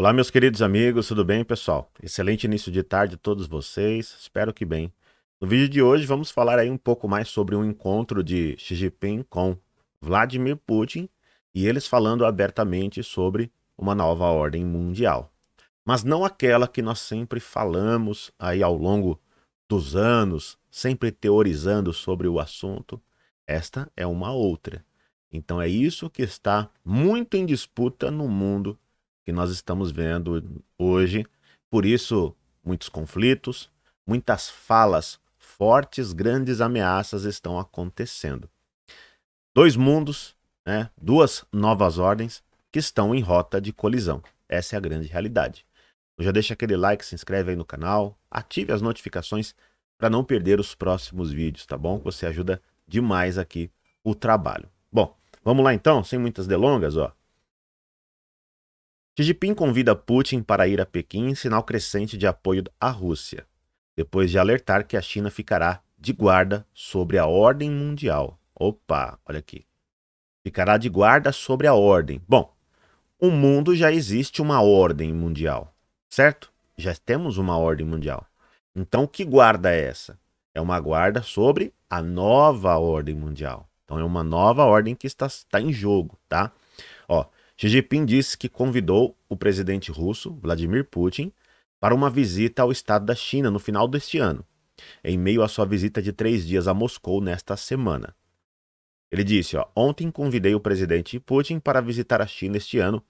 Olá, meus queridos amigos, tudo bem, pessoal? Excelente início de tarde a todos vocês, espero que bem. No vídeo de hoje vamos falar aí um pouco mais sobre um encontro de Xi Jinping com Vladimir Putin e eles falando abertamente sobre uma nova ordem mundial. Mas não aquela que nós sempre falamos aí ao longo dos anos, sempre teorizando sobre o assunto. Esta é uma outra. Então é isso que está muito em disputa no mundo que nós estamos vendo hoje. Por isso, muitos conflitos, muitas falas fortes, grandes ameaças estão acontecendo. Dois mundos, né, duas novas ordens que estão em rota de colisão. Essa é a grande realidade. Então, já deixa aquele like, se inscreve aí no canal, ative as notificações para não perder os próximos vídeos, tá bom? Você ajuda demais aqui o trabalho. Bom, vamos lá então, sem muitas delongas, ó. Xi Jinping convida Putin para ir a Pequim em sinal crescente de apoio à Rússia, depois de alertar que a China ficará de guarda sobre a ordem mundial. Opa, olha aqui. Ficará de guarda sobre a ordem. Bom, o mundo já existe uma ordem mundial, certo? Já temos uma ordem mundial. Então, que guarda é essa? É uma guarda sobre a nova ordem mundial. Então, é uma nova ordem que está, está em jogo, tá? Ó, Xi Jinping disse que convidou o presidente russo, Vladimir Putin, para uma visita ao estado da China no final deste ano, em meio à sua visita de três dias a Moscou nesta semana. Ele disse: ó, Ontem convidei o presidente Putin para visitar a China este ano,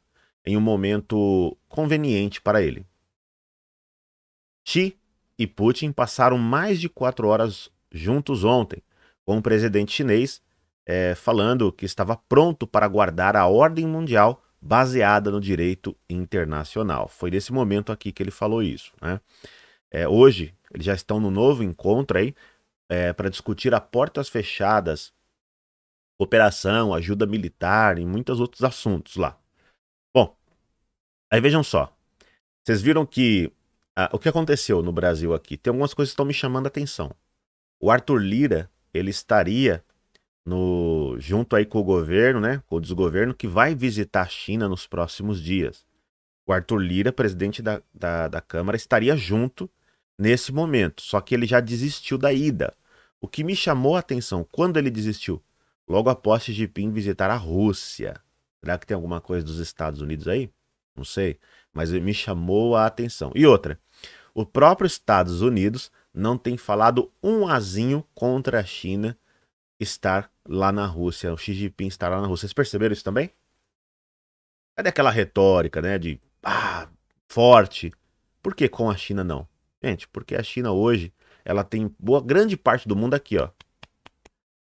em um momento conveniente para ele. Xi e Putin passaram mais de quatro horas juntos ontem, com o presidente chinês é, falando que estava pronto para guardar a ordem mundial baseada no direito internacional. Foi nesse momento aqui que ele falou isso. Né? É, hoje, eles já estão no novo encontro aí é, para discutir a portas fechadas, cooperação, ajuda militar e muitos outros assuntos lá. Bom, aí vejam só. Vocês viram que ah, o que aconteceu no Brasil aqui? Tem algumas coisas que estão me chamando a atenção. O Arthur Lira, ele estaria no junto aí com o governo, né, com o desgoverno, que vai visitar a China nos próximos dias. O Arthur Lira, presidente da, da, da Câmara, estaria junto nesse momento, só que ele já desistiu da ida. O que me chamou a atenção, quando ele desistiu? Logo após Xi Jinping visitar a Rússia. Será que tem alguma coisa dos Estados Unidos aí? Não sei, mas me chamou a atenção. E outra, o próprio Estados Unidos não tem falado um azinho contra a China estar lá na Rússia, o Xi Jinping estar lá na Rússia. Vocês perceberam isso também? É daquela retórica, né, de ah, forte? Por que com a China não? Gente, porque a China hoje, ela tem boa grande parte do mundo aqui, ó,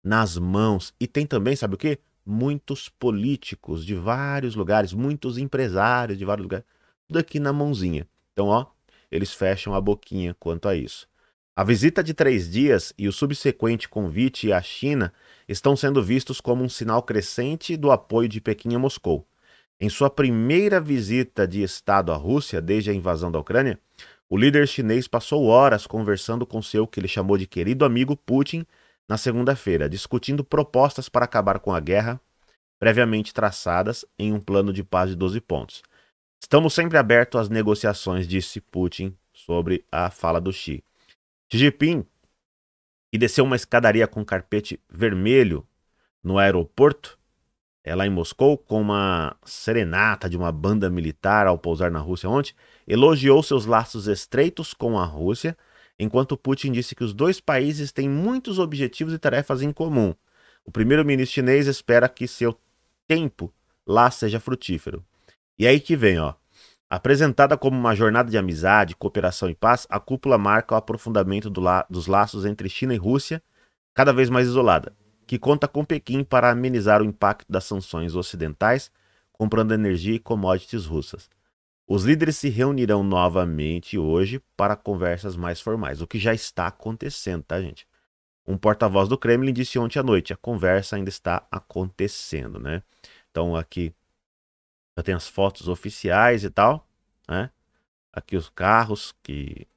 nas mãos e tem também, sabe o quê? Muitos políticos de vários lugares, muitos empresários de vários lugares, tudo aqui na mãozinha. Então, ó, eles fecham a boquinha quanto a isso. A visita de três dias e o subsequente convite à China estão sendo vistos como um sinal crescente do apoio de Pequim a Moscou. Em sua primeira visita de Estado à Rússia desde a invasão da Ucrânia, o líder chinês passou horas conversando com seu que ele chamou de querido amigo Putin na segunda-feira, discutindo propostas para acabar com a guerra, previamente traçadas em um plano de paz de 12 pontos. Estamos sempre abertos às negociações, disse Putin sobre a fala do Xi. Xi Jinping, que desceu uma escadaria com carpete vermelho no aeroporto, é lá em Moscou, com uma serenata de uma banda militar ao pousar na Rússia ontem, elogiou seus laços estreitos com a Rússia, enquanto Putin disse que os dois países têm muitos objetivos e tarefas em comum. O primeiro-ministro chinês espera que seu tempo lá seja frutífero. E aí que vem, ó. Apresentada como uma jornada de amizade, cooperação e paz, a cúpula marca o aprofundamento do la dos laços entre China e Rússia, cada vez mais isolada, que conta com Pequim para amenizar o impacto das sanções ocidentais, comprando energia e commodities russas. Os líderes se reunirão novamente hoje para conversas mais formais, o que já está acontecendo, tá, gente? Um porta-voz do Kremlin disse ontem à noite: a conversa ainda está acontecendo, né? Então, aqui já tem as fotos oficiais e tal, né? Aqui os carros que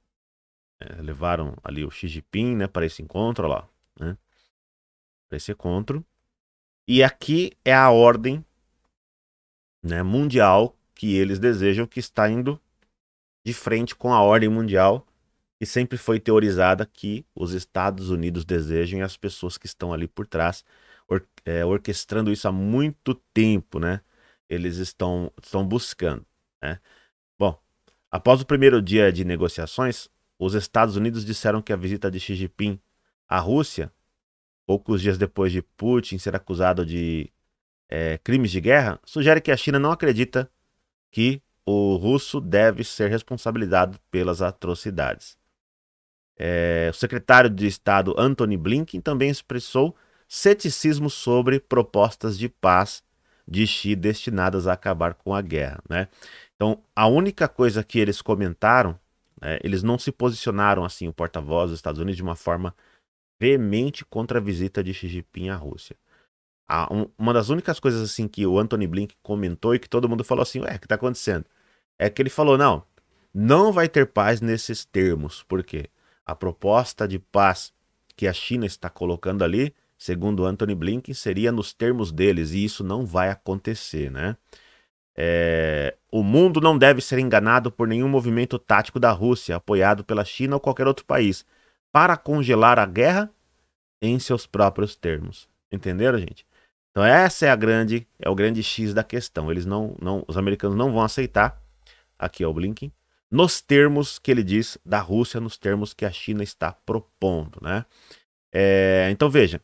é, levaram ali o Xi Jinping, né, para esse encontro, lá, né? Para esse encontro. E aqui é a ordem, né, mundial que eles desejam que está indo de frente com a ordem mundial que sempre foi teorizada que os Estados Unidos desejam e as pessoas que estão ali por trás or é, orquestrando isso há muito tempo, né? eles estão, estão buscando. Né? Bom, após o primeiro dia de negociações, os Estados Unidos disseram que a visita de Xi Jinping à Rússia, poucos dias depois de Putin ser acusado de é, crimes de guerra, sugere que a China não acredita que o russo deve ser responsabilizado pelas atrocidades. É, o secretário de Estado Antony Blinken também expressou ceticismo sobre propostas de paz de Xi destinadas a acabar com a guerra. Né? Então, a única coisa que eles comentaram, né, eles não se posicionaram assim, o porta-voz dos Estados Unidos, de uma forma veemente contra a visita de Xi Jinping à Rússia. A, um, uma das únicas coisas assim que o Anthony Blink comentou e que todo mundo falou assim, ué, o que está acontecendo? É que ele falou, não, não vai ter paz nesses termos, porque a proposta de paz que a China está colocando ali segundo Anthony Blinken, seria nos termos deles, e isso não vai acontecer, né? É... o mundo não deve ser enganado por nenhum movimento tático da Rússia, apoiado pela China ou qualquer outro país, para congelar a guerra em seus próprios termos. Entenderam, gente? Então essa é a grande, é o grande X da questão. Eles não, não, os americanos não vão aceitar. Aqui é o Blinken, nos termos que ele diz da Rússia, nos termos que a China está propondo, né? É... então veja,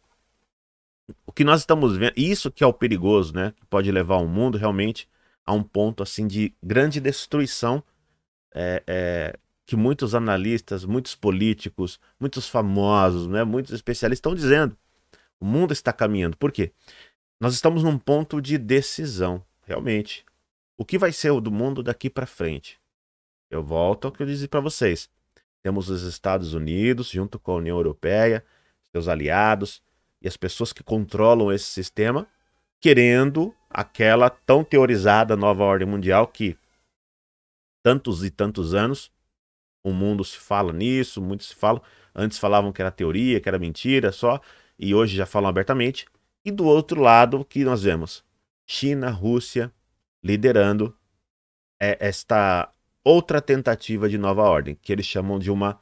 o que nós estamos vendo, isso que é o perigoso, né? Que pode levar o mundo realmente a um ponto assim de grande destruição é, é, que muitos analistas, muitos políticos, muitos famosos, né, muitos especialistas estão dizendo. O mundo está caminhando. Por quê? Nós estamos num ponto de decisão, realmente. O que vai ser o do mundo daqui para frente? Eu volto ao que eu disse para vocês. Temos os Estados Unidos, junto com a União Europeia, seus aliados, e as pessoas que controlam esse sistema querendo aquela tão teorizada nova ordem mundial que tantos e tantos anos o mundo se fala nisso, muitos se falam, antes falavam que era teoria, que era mentira só, e hoje já falam abertamente. E do outro lado, o que nós vemos? China, Rússia liderando é, esta outra tentativa de nova ordem, que eles chamam de uma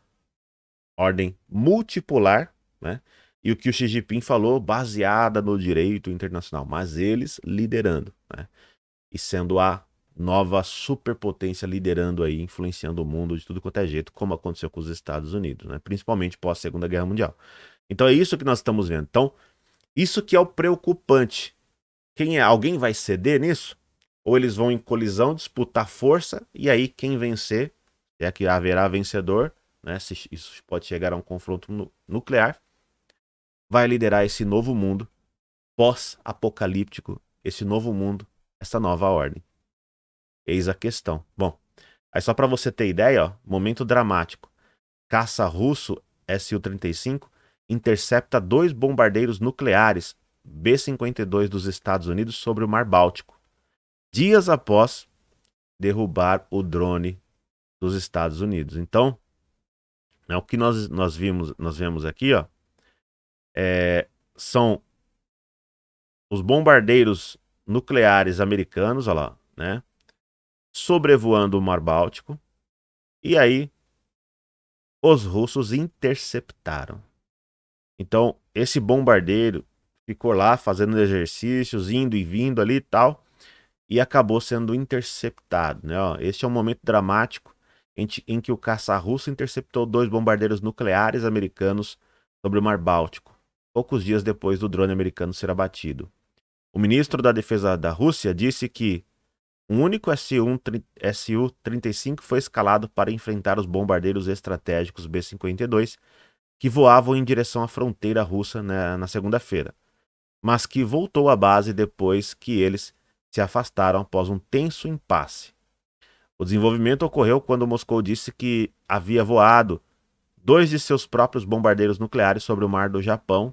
ordem multipolar, né? e o que o Xi Jinping falou baseada no direito internacional, mas eles liderando, né? E sendo a nova superpotência liderando aí, influenciando o mundo de tudo quanto é jeito, como aconteceu com os Estados Unidos, né? Principalmente pós Segunda Guerra Mundial. Então é isso que nós estamos vendo. Então, isso que é o preocupante. Quem é? Alguém vai ceder nisso? Ou eles vão em colisão disputar força e aí quem vencer, é que haverá vencedor, né? Se isso pode chegar a um confronto nuclear, vai liderar esse novo mundo pós-apocalíptico, esse novo mundo, essa nova ordem. Eis a questão. Bom, aí só para você ter ideia, ó, momento dramático. Caça russo Su-35 intercepta dois bombardeiros nucleares B-52 dos Estados Unidos sobre o Mar Báltico, dias após derrubar o drone dos Estados Unidos. Então, é o que nós, nós vimos, nós vemos aqui, ó, é, são os bombardeiros nucleares americanos, olha lá, né? Sobrevoando o Mar Báltico. E aí, os russos interceptaram. Então, esse bombardeiro ficou lá fazendo exercícios, indo e vindo ali e tal, e acabou sendo interceptado. Né? Ó, este é um momento dramático em, em que o caça-russo interceptou dois bombardeiros nucleares americanos sobre o Mar Báltico poucos dias depois do drone americano ser abatido. O ministro da Defesa da Rússia disse que um único Su-35 foi escalado para enfrentar os bombardeiros estratégicos B-52 que voavam em direção à fronteira russa na, na segunda-feira, mas que voltou à base depois que eles se afastaram após um tenso impasse. O desenvolvimento ocorreu quando Moscou disse que havia voado dois de seus próprios bombardeiros nucleares sobre o mar do Japão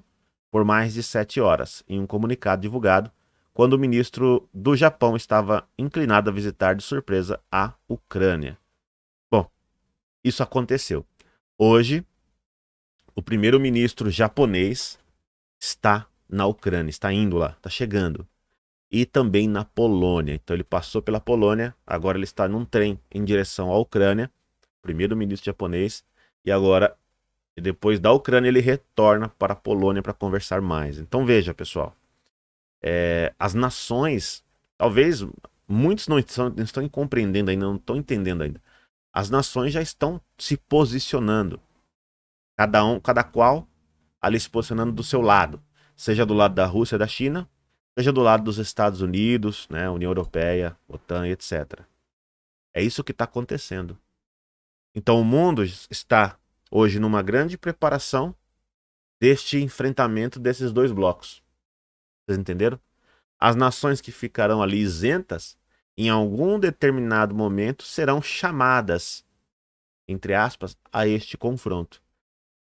por mais de sete horas, em um comunicado divulgado quando o ministro do Japão estava inclinado a visitar de surpresa a Ucrânia. Bom, isso aconteceu. Hoje, o primeiro-ministro japonês está na Ucrânia, está indo lá, está chegando. E também na Polônia. Então ele passou pela Polônia, agora ele está num trem em direção à Ucrânia, primeiro-ministro japonês, e agora e depois da Ucrânia ele retorna para a Polônia para conversar mais. Então veja, pessoal, é, as nações, talvez muitos não estão, não estão compreendendo ainda, não estão entendendo ainda. As nações já estão se posicionando, cada um, cada qual ali se posicionando do seu lado, seja do lado da Rússia, da China, seja do lado dos Estados Unidos, né, União Europeia, OTAN, etc. É isso que está acontecendo. Então o mundo está hoje numa grande preparação deste enfrentamento desses dois blocos. Vocês entenderam? As nações que ficarão ali isentas, em algum determinado momento, serão chamadas, entre aspas, a este confronto.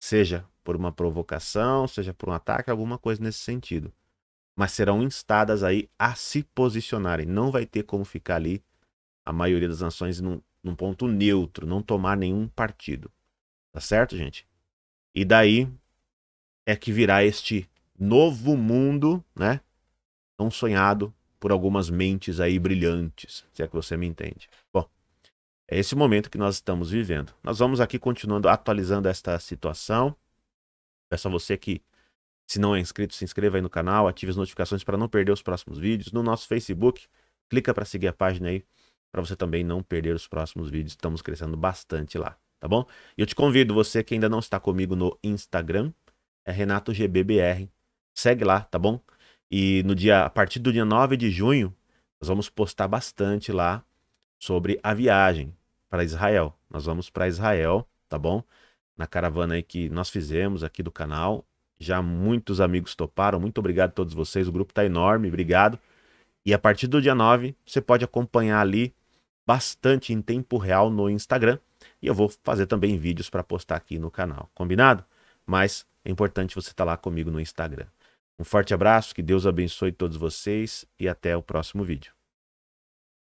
Seja por uma provocação, seja por um ataque, alguma coisa nesse sentido. Mas serão instadas aí a se posicionarem. Não vai ter como ficar ali a maioria das nações num, num ponto neutro, não tomar nenhum partido. Tá certo, gente? E daí é que virá este novo mundo, né? Tão sonhado por algumas mentes aí brilhantes, se é que você me entende. Bom, é esse momento que nós estamos vivendo. Nós vamos aqui continuando atualizando esta situação. Peço a você que, se não é inscrito, se inscreva aí no canal, ative as notificações para não perder os próximos vídeos. No nosso Facebook, clica para seguir a página aí, para você também não perder os próximos vídeos. Estamos crescendo bastante lá tá bom? E eu te convido, você que ainda não está comigo no Instagram, é RenatoGBBR. Segue lá, tá bom? E no dia, a partir do dia 9 de junho, nós vamos postar bastante lá sobre a viagem para Israel. Nós vamos para Israel, tá bom? Na caravana aí que nós fizemos aqui do canal. Já muitos amigos toparam. Muito obrigado a todos vocês. O grupo tá enorme, obrigado. E a partir do dia 9, você pode acompanhar ali bastante em tempo real no Instagram e eu vou fazer também vídeos para postar aqui no canal, combinado? Mas é importante você estar tá lá comigo no Instagram. Um forte abraço, que Deus abençoe todos vocês e até o próximo vídeo.